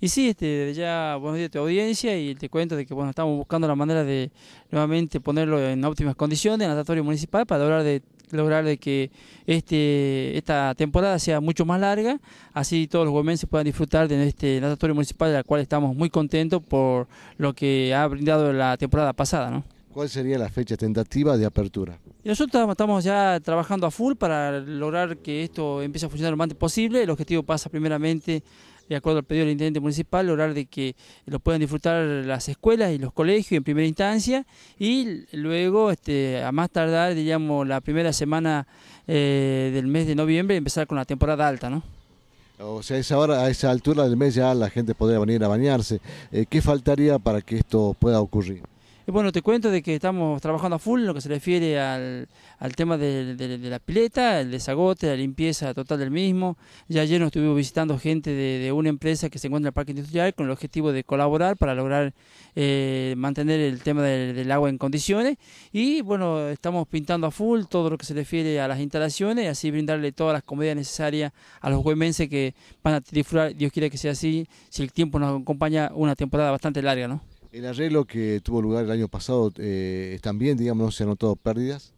Y sí, este, ya buenos días a tu audiencia y te cuento de que bueno, estamos buscando la manera de nuevamente ponerlo en óptimas condiciones en la municipal para lograr de lograr de que este, esta temporada sea mucho más larga, así todos los se puedan disfrutar de este natatorio municipal, de la cual estamos muy contentos por lo que ha brindado la temporada pasada. ¿no? ¿Cuál sería la fecha tentativa de apertura? Nosotros estamos ya trabajando a full para lograr que esto empiece a funcionar lo antes posible. El objetivo pasa primeramente, de acuerdo al pedido del intendente municipal, lograr de que lo puedan disfrutar las escuelas y los colegios en primera instancia y luego, este, a más tardar, digamos la primera semana eh, del mes de noviembre, empezar con la temporada alta, ¿no? O sea, a esa altura del mes ya la gente podría venir a bañarse. Eh, ¿Qué faltaría para que esto pueda ocurrir? bueno, te cuento de que estamos trabajando a full en lo que se refiere al, tema de, la pileta, el desagote, la limpieza total del mismo. Ya ayer nos estuvimos visitando gente de, una empresa que se encuentra en el parque industrial con el objetivo de colaborar para lograr eh, mantener el tema del, agua en condiciones. Y bueno, estamos pintando a full todo lo que se refiere a las instalaciones y así brindarle todas las comodidades necesarias a los huemenses que van a disfrutar, Dios quiera que sea así, si el tiempo nos acompaña, una temporada bastante larga, ¿no? el arreglo que tuvo lugar el año pasado, eh, ¿también, digamos, no se han notado pérdidas?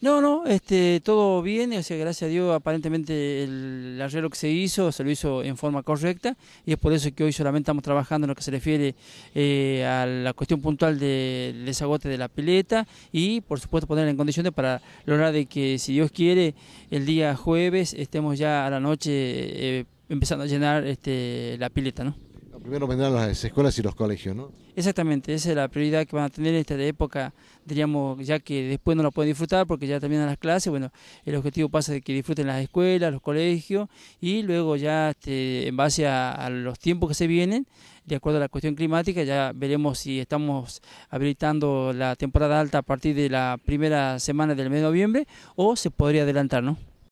No, no, este, todo bien, o sea, gracias a Dios, aparentemente el, arreglo que se hizo, se lo hizo en forma correcta, y es por eso que hoy solamente estamos trabajando en lo que se refiere eh, a la cuestión puntual del desagote de la pileta, y por supuesto ponerla en condiciones para lograr de que, si Dios quiere, el día jueves estemos ya a la noche eh, empezando a llenar este, la pileta, ¿no? primero vendrán las escuelas y los colegios, ¿no? Exactamente, esa es la prioridad que van a tener en esta época, diríamos, ya que después no la pueden disfrutar porque ya también terminan las clases, bueno, el objetivo pasa de que disfruten las escuelas, los colegios y luego ya este, en base a, a los tiempos que se vienen, de acuerdo a la cuestión climática, ya veremos si estamos habilitando la temporada alta a partir de la primera semana del mes de noviembre o se podría adelantar, ¿no?